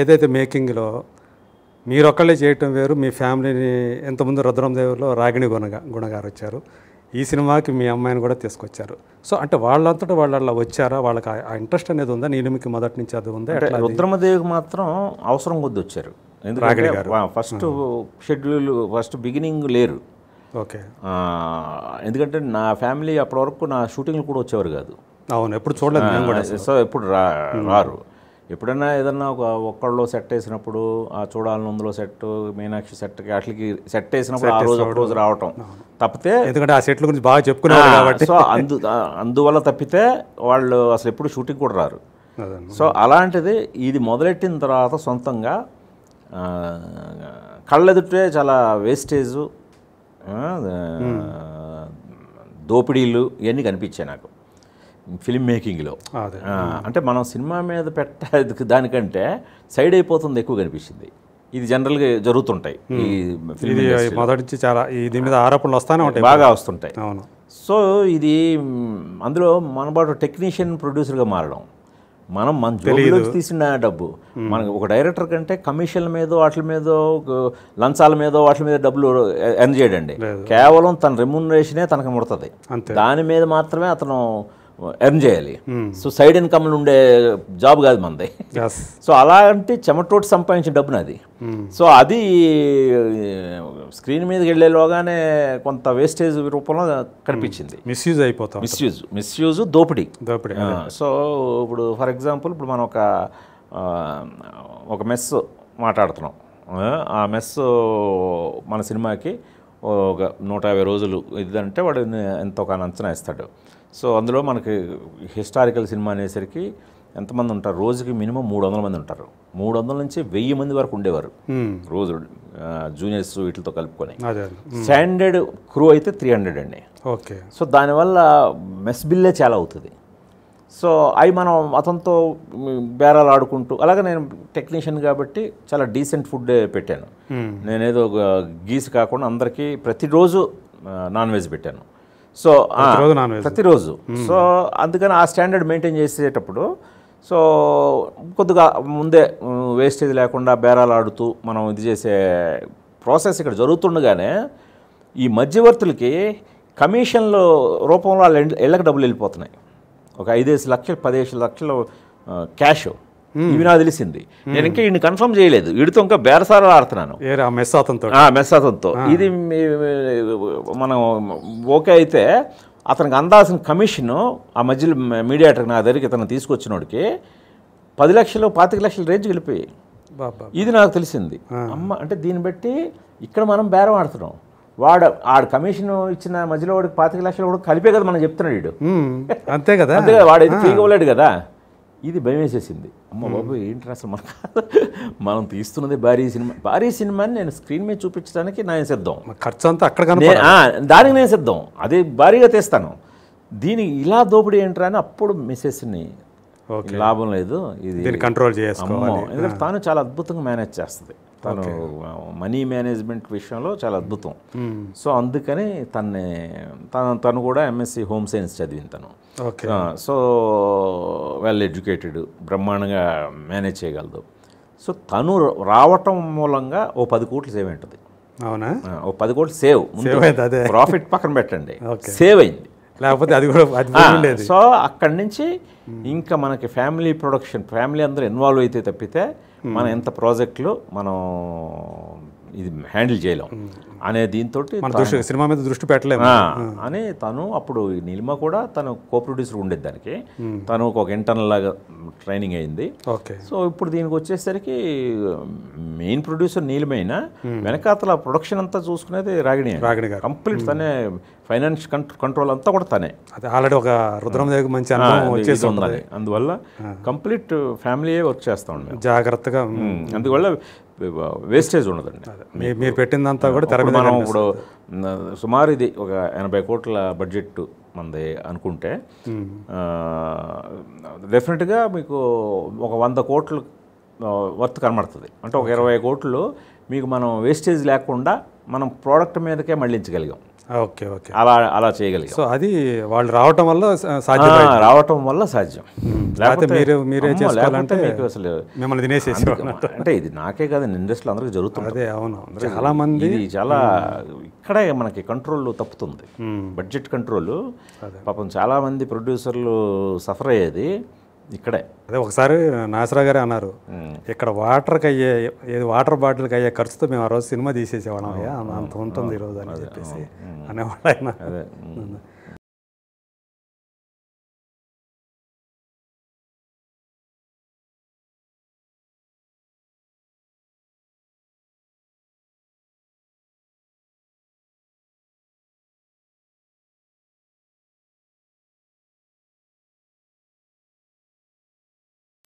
ఏదైతే మేకింగ్లో మీరొక్కళ్ళే చేయటం వేరు మీ ఫ్యామిలీని ఇంతకుముందు రుద్రందేవులో రాగిణి గుణగా గుణగారు వచ్చారు ఈ సినిమాకి మీ అమ్మాయిని కూడా తీసుకొచ్చారు సో అంటే వాళ్ళంతటా వాళ్ళు అలా వచ్చారా వాళ్ళకి ఆ ఇంట్రెస్ట్ అనేది ఉందా నేను మీకు మొదటి నుంచి అది ఉందా రుద్రమదేవికి మాత్రం అవసరం కొద్ది వచ్చారు ఎందుకంటే ఫస్ట్ షెడ్యూల్ ఫస్ట్ బిగినింగ్ లేరు ఓకే ఎందుకంటే నా ఫ్యామిలీ అప్పటి వరకు నా షూటింగ్లు కూడా వచ్చేవారు కాదు అవును ఎప్పుడు చూడలేదు సో ఎప్పుడు రా రారు ఎప్పుడైనా ఏదన్నా ఒక ఒక్కళ్ళలో సెట్ వేసినప్పుడు ఆ చూడాలని అందులో సెట్ మీనాక్షి సెట్ అట్లకి సెట్ వేసినప్పుడు ఆ రోజు రోజు రావటం తప్పితే ఎందుకంటే ఆ సెట్ల గురించి బాగా చెప్పుకున్నారు కాబట్టి సో అందు అందువల్ల తప్పితే వాళ్ళు అసలు ఎప్పుడు షూటింగ్ కూడా రారు సో అలాంటిది ఇది మొదలెట్టిన తర్వాత సొంతంగా కళ్ళెదుటే చాలా వేస్టేజు దోపిడీలు ఇవన్నీ కనిపించాయి నాకు ఫిల్మ్ మేకింగ్లో అంటే మనం సినిమా మీద పెట్ట దానికంటే సైడ్ అయిపోతుంది ఎక్కువ కనిపించింది ఇది జనరల్గా జరుగుతుంటాయి ఈ ఫిల్మ్ మొదటి చాలా దీని మీద ఆరోపణలు వస్తానే ఉంటాయి బాగా వస్తుంటాయి అవును సో ఇది అందులో మనపాటు టెక్నీషియన్ ప్రొడ్యూసర్గా మారడం మనం మన జోబులోకి తీసిన డబ్బు మనకు ఒక డైరెక్టర్ కంటే కమిషన్ల మీద వాటి మీద లంచాల మీద వాటి మీద డబ్బులు ఎర్న్ చేయడండి కేవలం తన రెమ్యునరేషనే తనకు ముడుతుంది దాని మీద మాత్రమే అతను ఎర్న్ చేయాలి hmm. సో సైడ్ ఇన్కమ్లు ఉండే జాబ్ కాదు మనది సో అలాంటి చెమటోటి సంపాదించిన డబ్బు నాది hmm. సో అది స్క్రీన్ మీదకి వెళ్ళేలోగానే కొంత వేస్టేజ్ రూపంలో కనిపించింది మిస్యూజ్ అయిపోతాం మిస్యూజ్ మిస్యూజ్ దోపిడీ దోపిడీ సో ఇప్పుడు ఫర్ ఎగ్జాంపుల్ ఇప్పుడు మనం ఒక ఒక మెస్ మాట్లాడుతున్నాం ఆ మెస్ మన సినిమాకి ఒక నూట యాభై రోజులు ఇదంటే వాడు ఎంతో ఒక అంచనా ఇస్తాడు సో అందులో మనకి హిస్టారికల్ సినిమా అనేసరికి ఎంతమంది ఉంటారు రోజుకి మినిమం మూడు వందల మంది ఉంటారు మూడు వందల నుంచి వెయ్యి మంది వరకు ఉండేవారు రోజు జూనియర్స్ వీటితో కలుపుకొని స్టాండర్డ్ క్రూ అయితే త్రీ హండ్రెడ్ అండి ఓకే సో దానివల్ల మెస్ బిల్లే చాలా అవుతుంది సో అవి మనం అతనితో బేరాలు ఆడుకుంటూ అలాగే నేను టెక్నీషియన్ కాబట్టి చాలా డీసెంట్ ఫుడ్ పెట్టాను నేనేదో గీసి కాకుండా అందరికీ ప్రతిరోజు నాన్ వెజ్ పెట్టాను సో ప్రతిరోజు సో అందుకని ఆ స్టాండర్డ్ మెయింటైన్ చేసేటప్పుడు సో కొద్దిగా ముందే వేస్టేజ్ లేకుండా బేరాలు ఆడుతూ మనం ఇది చేసే ప్రాసెస్ ఇక్కడ జరుగుతుండగానే ఈ మధ్యవర్తులకి కమిషన్లు రూపంలో వాళ్ళు ఎళ్ళకి డబ్బులు వెళ్ళిపోతున్నాయి ఒక ఐదేసి లక్షలు పదిహేను లక్షలు క్యాష్ ఇవి నాకు తెలిసింది నేను ఇంకా ఈయన కన్ఫర్మ్ చేయలేదు వీడితో ఇంకా బేరసారాలు ఆడుతున్నాను మెస్సాతంతో ఇది మనం ఓకే అయితే అతనికి అందాల్సిన కమిషన్ ఆ మధ్యలో మీడియాటర్కి నా దగ్గరికి ఇతను తీసుకొచ్చినోడికి పది లక్షలు పాతిక లక్షల రేంజ్ వెళ్ళిపోయాయి ఇది నాకు తెలిసింది అమ్మ అంటే దీన్ని బట్టి ఇక్కడ మనం బేరం ఆడుతున్నాం వాడు ఆడు కమిషన్ ఇచ్చిన మధ్యలో వాడికి పాతిక లక్షలు కూడా కలిపే కదా మనం చెప్తున్నాడు వీడు అంతే కదా అంతే కదా వాడు ఫ్రీగా ఇవ్వలేడు కదా ఇది భయం వేసేసింది అమ్మ బాబు ఏంటి అసలు మన మనం తీస్తున్నది భారీ సినిమా భారీ సినిమాని నేను స్క్రీన్ మీద చూపించడానికి నా సిద్ధం ఖర్చు అంతా అక్కడ దానికి నేను సిద్ధం అది భారీగా తీస్తాను దీని ఇలా దోపిడీ ఏంట్రా అని అప్పుడు మెసేజ్ని లాభం లేదు ఇది కంట్రోల్ చేసుకోవాలి తాను చాలా అద్భుతంగా మేనేజ్ చేస్తుంది తను మనీ మేనేజ్మెంట్ విషయంలో చాలా అద్భుతం సో అందుకని తన్ని తను తను కూడా ఎంఎస్సి హోమ్ సైన్స్ చదివింది తను సో వెల్ ఎడ్యుకేటెడ్ బ్రహ్మాండంగా మేనేజ్ చేయగలదు సో తను రావటం మూలంగా ఓ పది కోట్లు సేవ్ ఉంటుంది అవునా ఓ పది కోట్లు సేవ్ ప్రాఫిట్ పక్కన పెట్టండి సేవ్ అయింది లేకపోతే అది కూడా సో అక్కడి నుంచి ఇంకా మనకి ఫ్యామిలీ ప్రొడక్షన్ ఫ్యామిలీ అందరూ ఇన్వాల్వ్ అయితే తప్పితే మనం ఎంత ప్రాజెక్టులో మనం ఇది హ్యాండిల్ చేయలేం అనే దీంతో సినిమా మీద దృష్టి పెట్టలేము అని తను అప్పుడు నిల్మ కూడా తను కో ప్రొడ్యూసర్ ఉండేది దానికి తను ఒక ఇంటర్నల్ లాగా ట్రైనింగ్ అయింది ఓకే సో ఇప్పుడు దీనికి వచ్చేసరికి మెయిన్ ప్రొడ్యూసర్ నీలిమైనా వెనకాతల ప్రొడక్షన్ అంతా చూసుకునేది రాగిణి రాగిణి కంప్లీట్ తనే ఫైనాన్స్ కంట్రోల్ అంతా కూడా తనే అది ఆల్రెడీ ఒక రుద్రం దగ్గర మంచి అనుభవం వచ్చేసి ఉండాలి అందువల్ల కంప్లీట్ ఫ్యామిలీ వర్క్ ఉండే జాగ్రత్తగా అందువల్ల వేస్టేజ్ ఉండదండి మీరు పెట్టిందంతా కూడా ఇప్పుడు మనం ఇప్పుడు సుమారు ఇది ఒక ఎనభై కోట్ల బడ్జెట్ మంది అనుకుంటే డెఫినెట్గా మీకు ఒక వంద కోట్లు వర్త్ కనబడుతుంది అంటే ఒక ఇరవై కోట్లు మీకు మనం వేస్టేజ్ లేకుండా మనం ప్రోడక్ట్ మీదకే మళ్ళించగలిగాం ఓకే ah, ఓకే అలా అలా చేయగలిగాం సో అది వాళ్ళు రావటం వల్ల సాధ్యం రావటం వల్ల సాధ్యం hmm. లేకపోతే మీరు మీరే చేసుకోవాలంటే మీకు అసలు మిమ్మల్ని తినేసేసి అంటే ఇది నాకే కాదు ఇండస్ట్రీలో అందరికీ జరుగుతుంది అదే అవును చాలా మంది hmm. చాలా ఇక్కడే మనకి కంట్రోల్ తప్పుతుంది hmm. బడ్జెట్ కంట్రోల్ పాపం చాలా మంది ప్రొడ్యూసర్లు సఫర్ అయ్యేది ఇక్కడే అదే ఒకసారి నాసరా గారే అన్నారు ఇక్కడ వాటర్కి అయ్యే ఏది వాటర్ బాటిల్కి అయ్యే ఖర్చుతో మేము ఆ రోజు సినిమా తీసేసేవాళ్ళం అంత ఉంటుంది ఈరోజు అని చెప్పేసి అనేవాళ్ళు అయినా